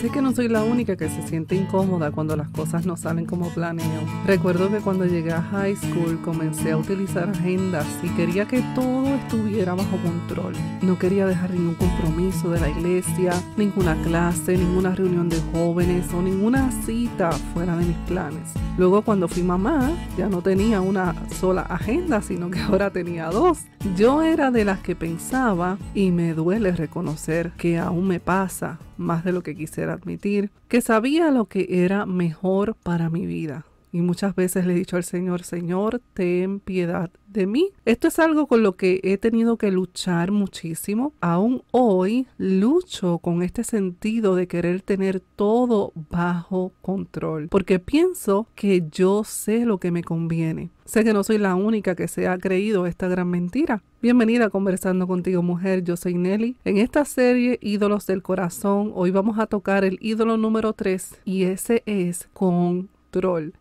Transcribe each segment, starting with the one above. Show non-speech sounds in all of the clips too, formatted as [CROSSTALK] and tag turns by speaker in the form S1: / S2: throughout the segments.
S1: Sé que no soy la única que se siente incómoda cuando las cosas no salen como planeo. Recuerdo que cuando llegué a high school comencé a utilizar agendas y quería que todo estuviera bajo control. No quería dejar ningún compromiso de la iglesia, ninguna clase, ninguna reunión de jóvenes o ninguna cita fuera de mis planes. Luego cuando fui mamá ya no tenía una sola agenda, sino que [LAUGHS] ahora tenía dos. Yo era de las que pensaba y me duele reconocer que aún me pasa más de lo que quisiera admitir, que sabía lo que era mejor para mi vida, y muchas veces le he dicho al Señor, Señor, ten piedad de mí. Esto es algo con lo que he tenido que luchar muchísimo. Aún hoy lucho con este sentido de querer tener todo bajo control, porque pienso que yo sé lo que me conviene. Sé que no soy la única que se ha creído esta gran mentira. Bienvenida a Conversando contigo mujer, yo soy Nelly. En esta serie Ídolos del Corazón, hoy vamos a tocar el ídolo número 3 y ese es con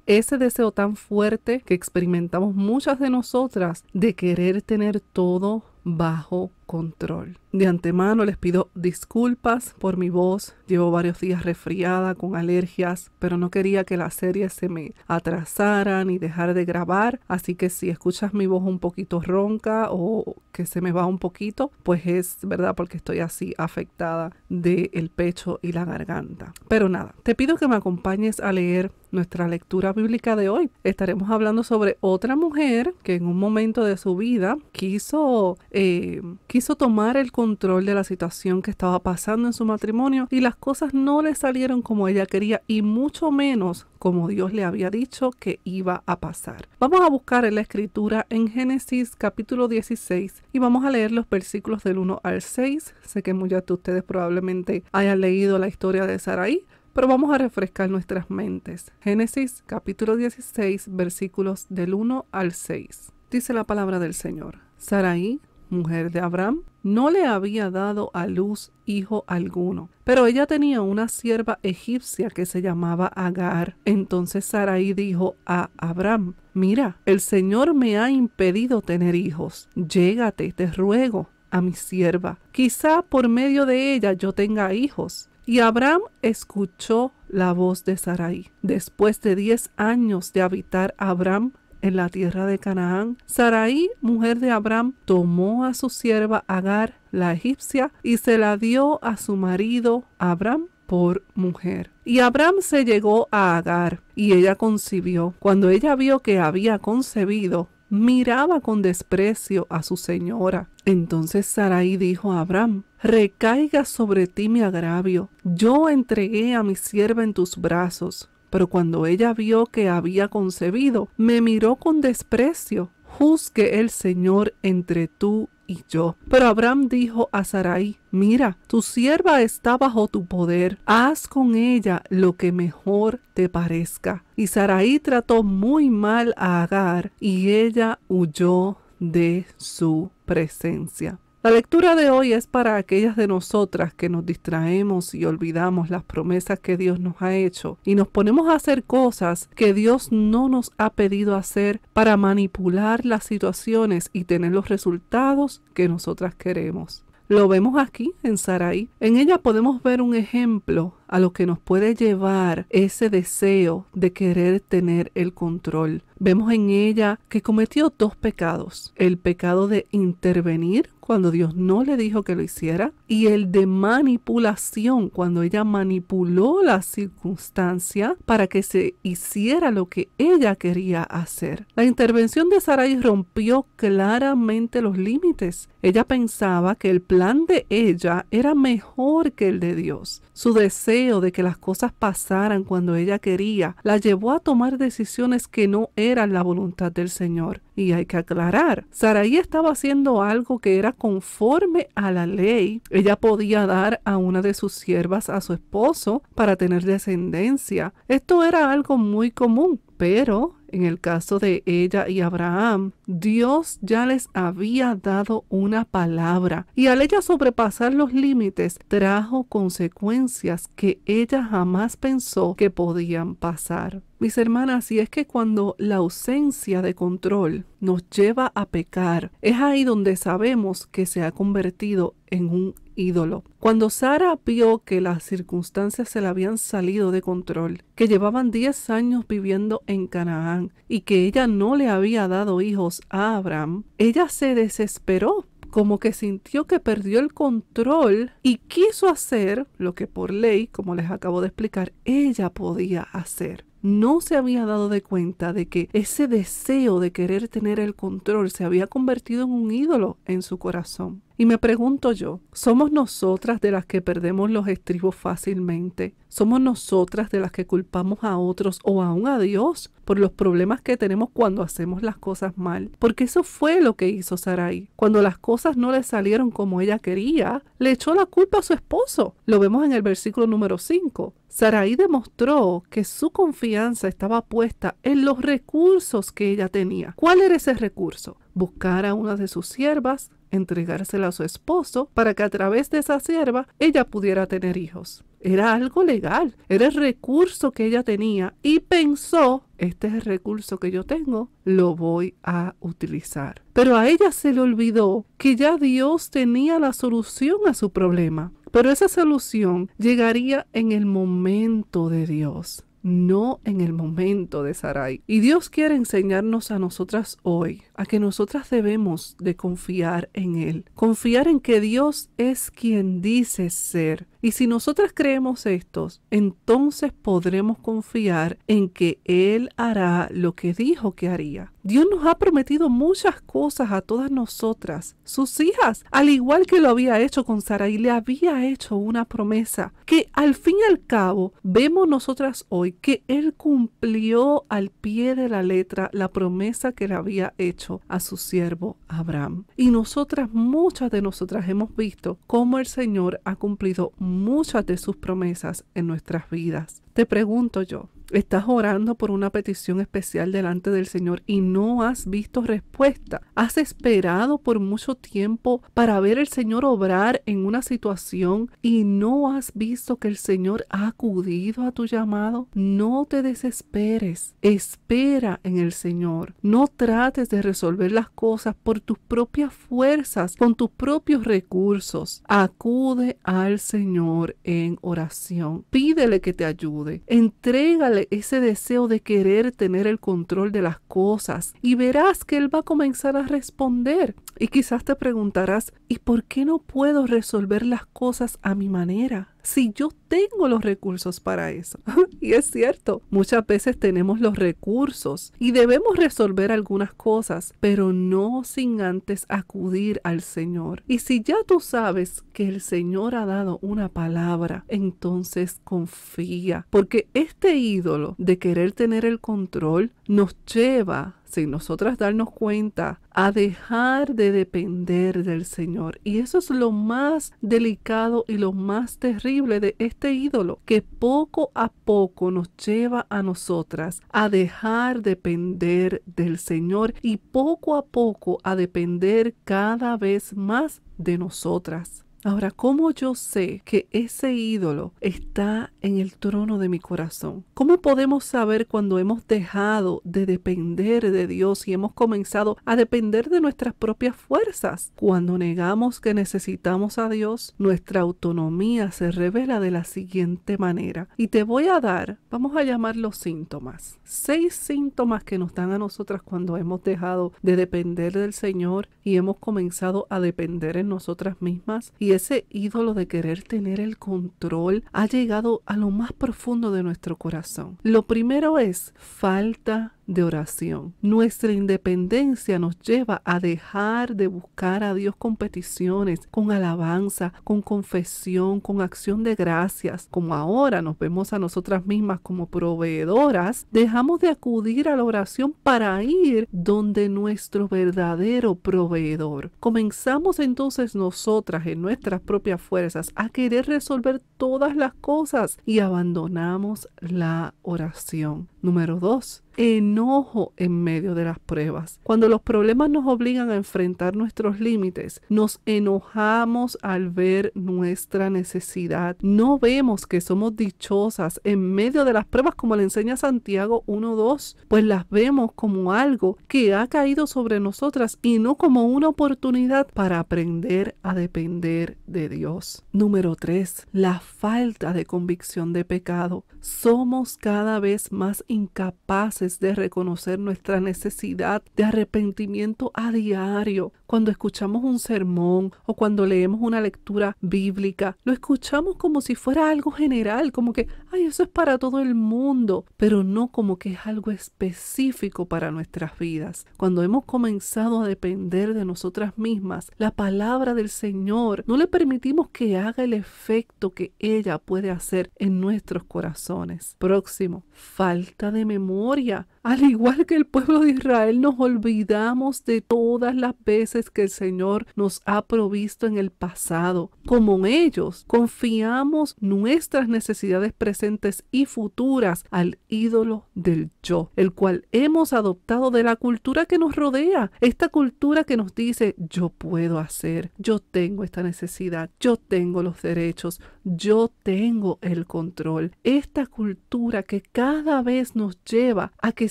S1: ese deseo tan fuerte que experimentamos muchas de nosotras de querer tener todo bajo control. De antemano les pido disculpas por mi voz. Llevo varios días resfriada con alergias, pero no quería que la serie se me atrasara ni dejar de grabar. Así que si escuchas mi voz un poquito ronca o que se me va un poquito, pues es verdad porque estoy así afectada del el pecho y la garganta. Pero nada, te pido que me acompañes a leer nuestra lectura bíblica de hoy. Estaremos hablando sobre otra mujer que en un momento de su vida quiso... Eh, quiso tomar el control de la situación que estaba pasando en su matrimonio y las cosas no le salieron como ella quería y mucho menos como Dios le había dicho que iba a pasar. Vamos a buscar en la escritura en Génesis capítulo 16 y vamos a leer los versículos del 1 al 6. Sé que muchos de ustedes probablemente hayan leído la historia de Saraí, pero vamos a refrescar nuestras mentes. Génesis capítulo 16 versículos del 1 al 6. Dice la palabra del Señor. Saraí mujer de Abraham, no le había dado a luz hijo alguno. Pero ella tenía una sierva egipcia que se llamaba Agar. Entonces Sarai dijo a Abraham, mira, el Señor me ha impedido tener hijos. Llégate, te ruego, a mi sierva. Quizá por medio de ella yo tenga hijos. Y Abraham escuchó la voz de Sarai. Después de diez años de habitar Abraham en la tierra de Canaán, Sarai, mujer de Abraham, tomó a su sierva Agar, la egipcia, y se la dio a su marido Abraham por mujer. Y Abraham se llegó a Agar, y ella concibió. Cuando ella vio que había concebido, miraba con desprecio a su señora. Entonces Sarai dijo a Abraham, recaiga sobre ti mi agravio. Yo entregué a mi sierva en tus brazos. Pero cuando ella vio que había concebido, me miró con desprecio. Juzgue el Señor entre tú y yo. Pero Abraham dijo a Sarai, mira, tu sierva está bajo tu poder, haz con ella lo que mejor te parezca. Y Sarai trató muy mal a Agar y ella huyó de su presencia. La lectura de hoy es para aquellas de nosotras que nos distraemos y olvidamos las promesas que Dios nos ha hecho y nos ponemos a hacer cosas que Dios no nos ha pedido hacer para manipular las situaciones y tener los resultados que nosotras queremos. Lo vemos aquí en Sarai. En ella podemos ver un ejemplo a lo que nos puede llevar ese deseo de querer tener el control. Vemos en ella que cometió dos pecados, el pecado de intervenir cuando Dios no le dijo que lo hiciera y el de manipulación cuando ella manipuló la circunstancia para que se hiciera lo que ella quería hacer. La intervención de Sarai rompió claramente los límites. Ella pensaba que el plan de ella era mejor que el de Dios su deseo de que las cosas pasaran cuando ella quería la llevó a tomar decisiones que no eran la voluntad del Señor. Y hay que aclarar, Saraí estaba haciendo algo que era conforme a la ley. Ella podía dar a una de sus siervas a su esposo para tener descendencia. Esto era algo muy común, pero en el caso de ella y Abraham, Dios ya les había dado una palabra y al ella sobrepasar los límites trajo consecuencias que ella jamás pensó que podían pasar. Mis hermanas, y es que cuando la ausencia de control nos lleva a pecar, es ahí donde sabemos que se ha convertido en un ídolo. Cuando Sara vio que las circunstancias se le habían salido de control, que llevaban 10 años viviendo en Canaán, y que ella no le había dado hijos a Abraham, ella se desesperó como que sintió que perdió el control y quiso hacer lo que por ley, como les acabo de explicar, ella podía hacer. No se había dado de cuenta de que ese deseo de querer tener el control se había convertido en un ídolo en su corazón. Y me pregunto yo, ¿somos nosotras de las que perdemos los estribos fácilmente? ¿Somos nosotras de las que culpamos a otros o aún a Dios por los problemas que tenemos cuando hacemos las cosas mal? Porque eso fue lo que hizo Sarai. Cuando las cosas no le salieron como ella quería, le echó la culpa a su esposo. Lo vemos en el versículo número 5. Sarai demostró que su confianza estaba puesta en los recursos que ella tenía. ¿Cuál era ese recurso? Buscar a una de sus siervas, entregársela a su esposo para que a través de esa sierva ella pudiera tener hijos. Era algo legal, era el recurso que ella tenía y pensó, este es recurso que yo tengo, lo voy a utilizar. Pero a ella se le olvidó que ya Dios tenía la solución a su problema, pero esa solución llegaría en el momento de Dios no en el momento de Sarai. Y Dios quiere enseñarnos a nosotras hoy a que nosotras debemos de confiar en Él, confiar en que Dios es quien dice ser. Y si nosotras creemos esto, entonces podremos confiar en que Él hará lo que dijo que haría. Dios nos ha prometido muchas cosas a todas nosotras, sus hijas, al igual que lo había hecho con Sara y le había hecho una promesa que al fin y al cabo vemos nosotras hoy que Él cumplió al pie de la letra la promesa que le había hecho a su siervo Abraham. Y nosotras, muchas de nosotras hemos visto cómo el Señor ha cumplido muchas de sus promesas en nuestras vidas. Te pregunto yo, Estás orando por una petición especial delante del Señor y no has visto respuesta. Has esperado por mucho tiempo para ver el Señor obrar en una situación y no has visto que el Señor ha acudido a tu llamado. No te desesperes. Espera en el Señor. No trates de resolver las cosas por tus propias fuerzas, con tus propios recursos. Acude al Señor en oración. Pídele que te ayude. Entrégale ese deseo de querer tener el control de las cosas y verás que Él va a comenzar a responder. Y quizás te preguntarás, ¿y por qué no puedo resolver las cosas a mi manera? si yo tengo los recursos para eso? [LAUGHS] y es cierto, muchas veces tenemos los recursos y debemos resolver algunas cosas, pero no sin antes acudir al Señor. Y si ya tú sabes que el Señor ha dado una palabra, entonces confía, porque este ídolo de querer tener el control nos lleva sin nosotras darnos cuenta, a dejar de depender del Señor. Y eso es lo más delicado y lo más terrible de este ídolo, que poco a poco nos lleva a nosotras a dejar depender del Señor y poco a poco a depender cada vez más de nosotras. Ahora, ¿cómo yo sé que ese ídolo está en el trono de mi corazón? ¿Cómo podemos saber cuando hemos dejado de depender de Dios y hemos comenzado a depender de nuestras propias fuerzas? Cuando negamos que necesitamos a Dios, nuestra autonomía se revela de la siguiente manera. Y te voy a dar, vamos a llamar los síntomas. Seis síntomas que nos dan a nosotras cuando hemos dejado de depender del Señor y hemos comenzado a depender en nosotras mismas y ese ídolo de querer tener el control ha llegado a lo más profundo de nuestro corazón. Lo primero es falta de oración. Nuestra independencia nos lleva a dejar de buscar a Dios con peticiones, con alabanza, con confesión, con acción de gracias. Como ahora nos vemos a nosotras mismas como proveedoras, dejamos de acudir a la oración para ir donde nuestro verdadero proveedor. Comenzamos entonces nosotras en nuestras propias fuerzas a querer resolver todas las cosas y abandonamos la oración. Número 2 enojo en medio de las pruebas. Cuando los problemas nos obligan a enfrentar nuestros límites, nos enojamos al ver nuestra necesidad. No vemos que somos dichosas en medio de las pruebas como le enseña Santiago 1.2, pues las vemos como algo que ha caído sobre nosotras y no como una oportunidad para aprender a depender de Dios. Número 3. La falta de convicción de pecado. Somos cada vez más incapaces de reconocer nuestra necesidad de arrepentimiento a diario. Cuando escuchamos un sermón o cuando leemos una lectura bíblica, lo escuchamos como si fuera algo general, como que, ay, eso es para todo el mundo, pero no como que es algo específico para nuestras vidas. Cuando hemos comenzado a depender de nosotras mismas, la palabra del Señor, no le permitimos que haga el efecto que ella puede hacer en nuestros corazones. Próximo, falta de memoria yeah Al igual que el pueblo de Israel, nos olvidamos de todas las veces que el Señor nos ha provisto en el pasado. Como ellos, confiamos nuestras necesidades presentes y futuras al ídolo del yo, el cual hemos adoptado de la cultura que nos rodea. Esta cultura que nos dice, yo puedo hacer, yo tengo esta necesidad, yo tengo los derechos, yo tengo el control. Esta cultura que cada vez nos lleva a que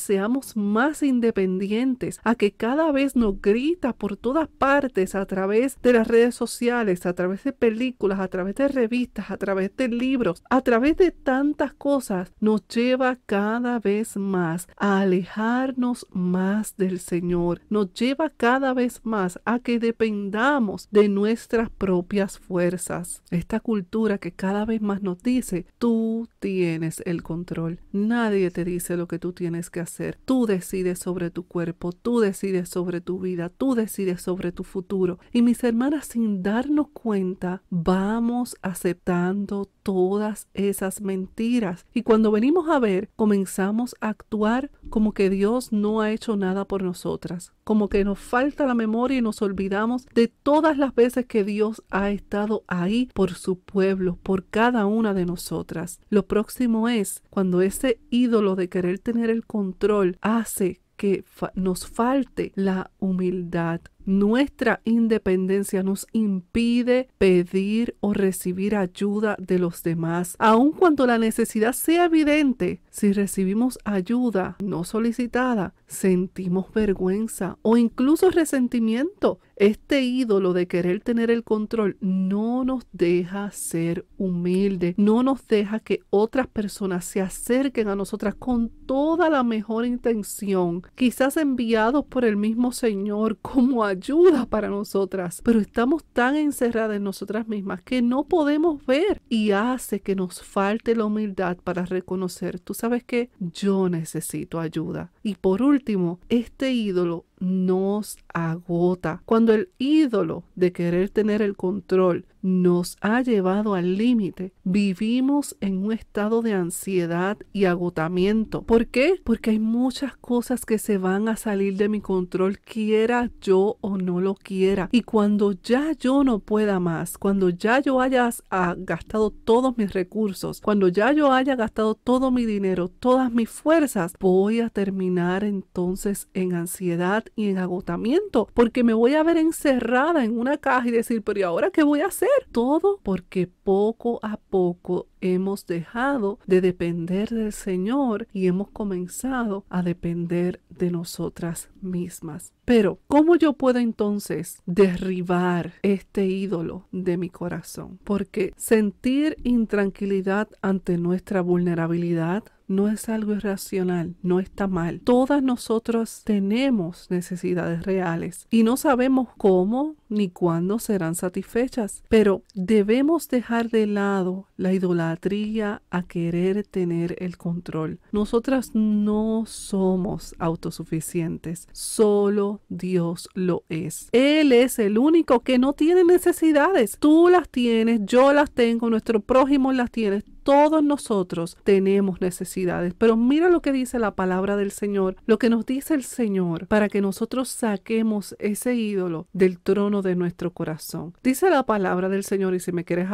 S1: seamos más independientes, a que cada vez nos grita por todas partes a través de las redes sociales, a través de películas, a través de revistas, a través de libros, a través de tantas cosas, nos lleva cada vez más a alejarnos más del Señor, nos lleva cada vez más a que dependamos de nuestras propias fuerzas. Esta cultura que cada vez más nos dice, tú tienes el control, nadie te dice lo que tú tienes que hacer Tú decides sobre tu cuerpo, tú decides sobre tu vida, tú decides sobre tu futuro. Y mis hermanas, sin darnos cuenta, vamos aceptando todas esas mentiras. Y cuando venimos a ver, comenzamos a actuar como que Dios no ha hecho nada por nosotras, como que nos falta la memoria y nos olvidamos de todas las veces que Dios ha estado ahí por su pueblo, por cada una de nosotras. Lo próximo es cuando ese ídolo de querer tener el control hace que nos falte la humildad nuestra independencia nos impide pedir o recibir ayuda de los demás, aun cuando la necesidad sea evidente. Si recibimos ayuda no solicitada, sentimos vergüenza o incluso resentimiento. Este ídolo de querer tener el control no nos deja ser humilde, no nos deja que otras personas se acerquen a nosotras con toda la mejor intención, quizás enviados por el mismo Señor como a ayuda para nosotras, pero estamos tan encerradas en nosotras mismas que no podemos ver y hace que nos falte la humildad para reconocer, tú sabes que yo necesito ayuda. Y por último, este ídolo nos agota, cuando el ídolo de querer tener el control nos ha llevado al límite, vivimos en un estado de ansiedad y agotamiento. ¿Por qué? Porque hay muchas cosas que se van a salir de mi control, quiera yo o no lo quiera. Y cuando ya yo no pueda más, cuando ya yo haya gastado todos mis recursos, cuando ya yo haya gastado todo mi dinero, todas mis fuerzas, voy a terminar entonces en ansiedad y en agotamiento, porque me voy a ver encerrada en una caja y decir, pero ¿y ahora qué voy a hacer? Todo porque poco a poco hemos dejado de depender del Señor y hemos comenzado a depender de nosotras mismas. Pero, ¿cómo yo puedo entonces derribar este ídolo de mi corazón? Porque sentir intranquilidad ante nuestra vulnerabilidad no es algo irracional, no está mal. Todas nosotras tenemos necesidades reales y no sabemos cómo, ni cuándo serán satisfechas. Pero debemos dejar de lado la idolatría a querer tener el control. Nosotras no somos autosuficientes, solo Dios lo es. Él es el único que no tiene necesidades. Tú las tienes, yo las tengo, nuestro prójimo las tiene, todos nosotros tenemos necesidades. Pero mira lo que dice la palabra del Señor, lo que nos dice el Señor para que nosotros saquemos ese ídolo del trono de nuestro corazón. Dice la palabra del Señor y si me quieres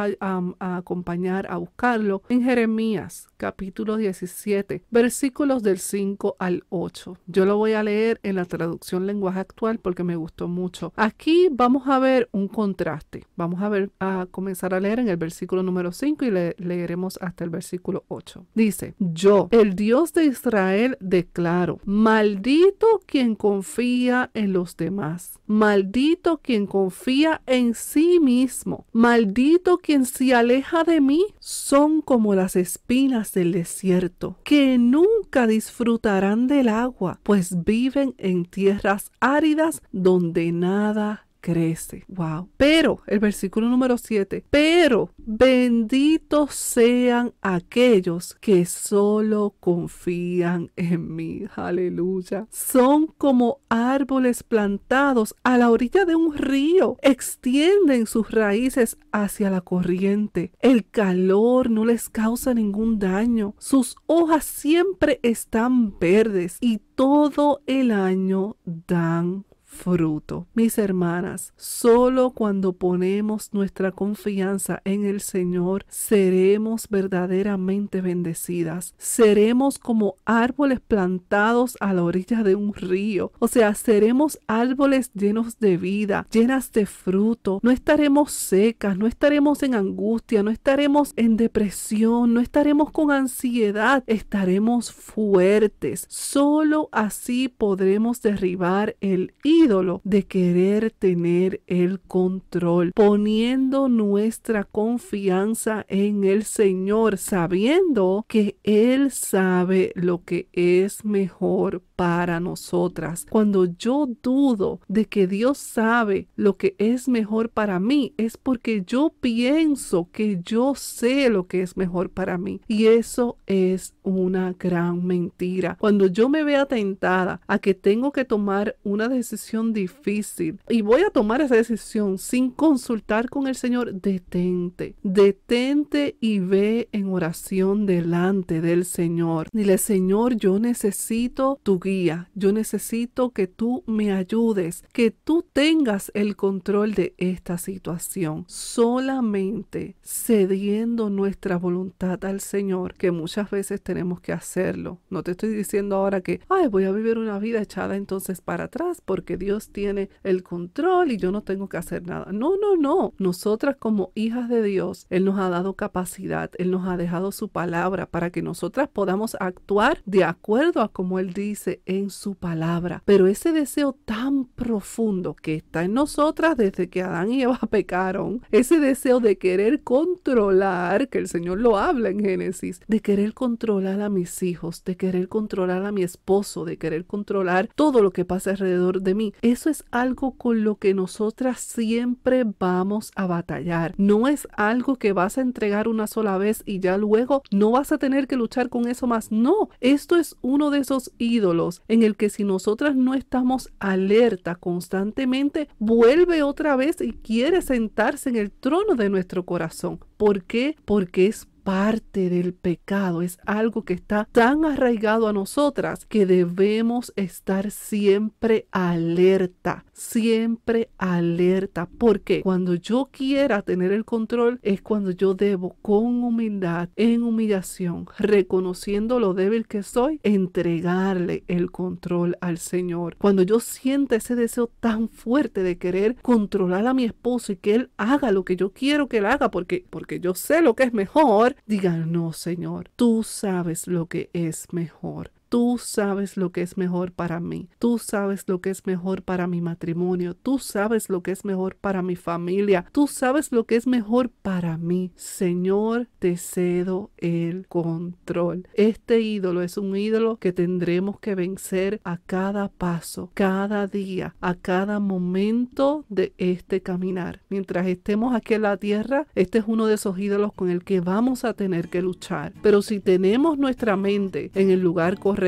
S1: acompañar a buscarlo en Jeremías capítulo 17 versículos del 5 al 8. Yo lo voy a leer en la traducción lenguaje actual porque me gustó mucho. Aquí vamos a ver un contraste. Vamos a ver a comenzar a leer en el versículo número 5 y le, leeremos hasta el versículo 8. Dice, yo, el Dios de Israel, declaro, maldito quien confía en los demás, maldito quien confía en sí mismo, maldito quien se aleja de mí, son como las espinas del desierto, que nunca disfrutarán del agua, pues viven en tierras áridas donde nada crece. Wow. Pero, el versículo número 7, pero benditos sean aquellos que solo confían en mí. Aleluya. Son como árboles plantados a la orilla de un río. Extienden sus raíces hacia la corriente. El calor no les causa ningún daño. Sus hojas siempre están verdes y todo el año dan fruto. Mis hermanas, solo cuando ponemos nuestra confianza en el Señor seremos verdaderamente bendecidas. Seremos como árboles plantados a la orilla de un río. O sea, seremos árboles llenos de vida, llenas de fruto. No estaremos secas, no estaremos en angustia, no estaremos en depresión, no estaremos con ansiedad, estaremos fuertes. Solo así podremos derribar el ídolo de querer tener el control, poniendo nuestra confianza en el Señor, sabiendo que Él sabe lo que es mejor para nosotras. Cuando yo dudo de que Dios sabe lo que es mejor para mí, es porque yo pienso que yo sé lo que es mejor para mí. Y eso es una gran mentira. Cuando yo me vea tentada a que tengo que tomar una decisión difícil y voy a tomar esa decisión sin consultar con el Señor, detente, detente y ve en oración delante del Señor. Dile, Señor, yo necesito tu guía, yo necesito que tú me ayudes, que tú tengas el control de esta situación. Solamente cediendo nuestra voluntad al Señor, que muchas veces te tenemos que hacerlo. No te estoy diciendo ahora que, ay, voy a vivir una vida echada entonces para atrás porque Dios tiene el control y yo no tengo que hacer nada. No, no, no. Nosotras como hijas de Dios, Él nos ha dado capacidad, Él nos ha dejado su palabra para que nosotras podamos actuar de acuerdo a como Él dice en su palabra. Pero ese deseo tan profundo que está en nosotras desde que Adán y Eva [LAUGHS] pecaron, ese deseo de querer controlar, que el Señor lo habla en Génesis, de querer controlar a mis hijos, de querer controlar a mi esposo, de querer controlar todo lo que pasa alrededor de mí. Eso es algo con lo que nosotras siempre vamos a batallar. No es algo que vas a entregar una sola vez y ya luego no vas a tener que luchar con eso más. No, esto es uno de esos ídolos en el que si nosotras no estamos alerta constantemente, vuelve otra vez y quiere sentarse en el trono de nuestro corazón. ¿Por qué? Porque es parte del pecado, es algo que está tan arraigado a nosotras que debemos estar siempre alerta, siempre alerta, porque cuando yo quiera tener el control es cuando yo debo con humildad, en humillación, reconociendo lo débil que soy, entregarle el control al Señor. Cuando yo sienta ese deseo tan fuerte de querer controlar a mi esposo y que él haga lo que yo quiero que él haga porque porque yo sé lo que es mejor, digan, no, Señor, tú sabes lo que es mejor. Tú sabes lo que es mejor para mí. Tú sabes lo que es mejor para mi matrimonio. Tú sabes lo que es mejor para mi familia. Tú sabes lo que es mejor para mí. Señor, te cedo el control. Este ídolo es un ídolo que tendremos que vencer a cada paso, cada día, a cada momento de este caminar. Mientras estemos aquí en la tierra, este es uno de esos ídolos con el que vamos a tener que luchar. Pero si tenemos nuestra mente en el lugar correcto,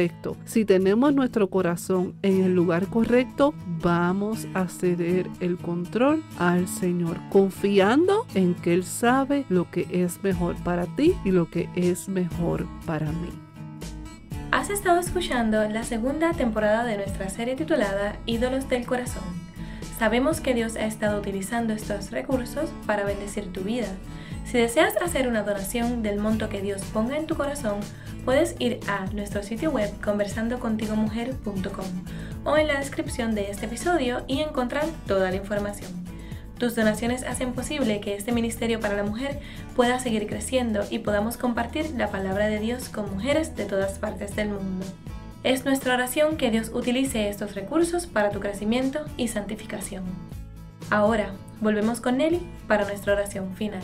S1: si tenemos nuestro corazón en el lugar correcto, vamos a ceder el control al Señor, confiando en que Él sabe lo que es mejor para ti y lo que es mejor para mí. Has estado escuchando la segunda temporada de nuestra serie titulada Ídolos del Corazón. Sabemos que Dios ha estado utilizando estos recursos para bendecir tu vida si deseas hacer una donación del monto que Dios ponga en tu corazón, puedes ir a nuestro sitio web conversandocontigomujer.com o en la descripción de este episodio y encontrar toda la información. Tus donaciones hacen posible que este ministerio para la mujer pueda seguir creciendo y podamos compartir la palabra de Dios con mujeres de todas partes del mundo. Es nuestra oración que Dios utilice estos recursos para tu crecimiento y santificación. Ahora, volvemos con Nelly para nuestra oración final.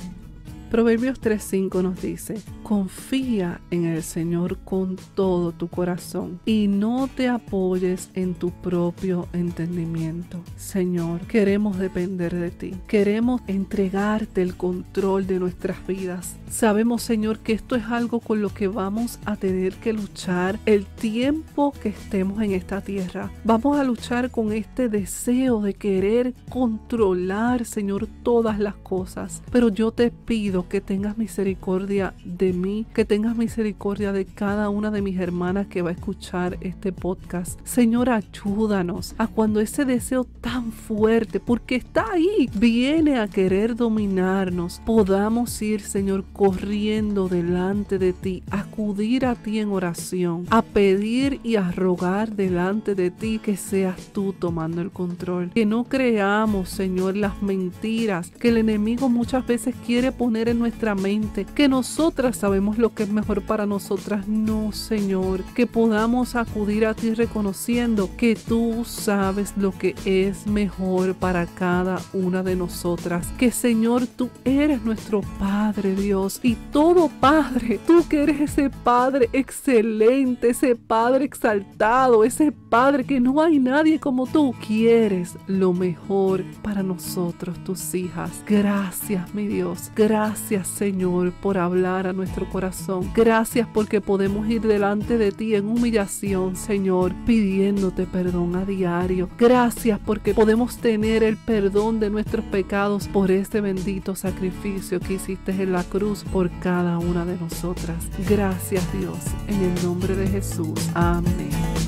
S1: Proverbios 3:5 nos dice, confía en el Señor con todo tu corazón y no te apoyes en tu propio entendimiento. Señor, queremos depender de ti, queremos entregarte el control de nuestras vidas. Sabemos, Señor, que esto es algo con lo que vamos a tener que luchar el tiempo que estemos en esta tierra. Vamos a luchar con este deseo de querer controlar, Señor, todas las cosas. Pero yo te pido que tengas misericordia de mí, que tengas misericordia de cada una de mis hermanas que va a escuchar este podcast. Señor, ayúdanos a cuando ese deseo tan fuerte, porque está ahí, viene a querer dominarnos, podamos ir, Señor, corriendo delante de ti, acudir a ti en oración, a pedir y a rogar delante de ti que seas tú tomando el control. Que no creamos, Señor, las mentiras que el enemigo muchas veces quiere poner en nuestra mente que nosotras sabemos lo que es mejor para nosotras. No, Señor, que podamos acudir a ti reconociendo que tú sabes lo que es mejor para cada una de nosotras. Que, Señor, tú eres nuestro Padre, Dios, y todo Padre, tú que eres ese Padre excelente, ese Padre exaltado, ese Padre que no hay nadie como tú, quieres lo mejor para nosotros, tus hijas. Gracias, mi Dios. Gracias Gracias Señor por hablar a nuestro corazón. Gracias porque podemos ir delante de ti en humillación, Señor, pidiéndote perdón a diario. Gracias porque podemos tener el perdón de nuestros pecados por este bendito sacrificio que hiciste en la cruz por cada una de nosotras. Gracias Dios, en el nombre de Jesús. Amén.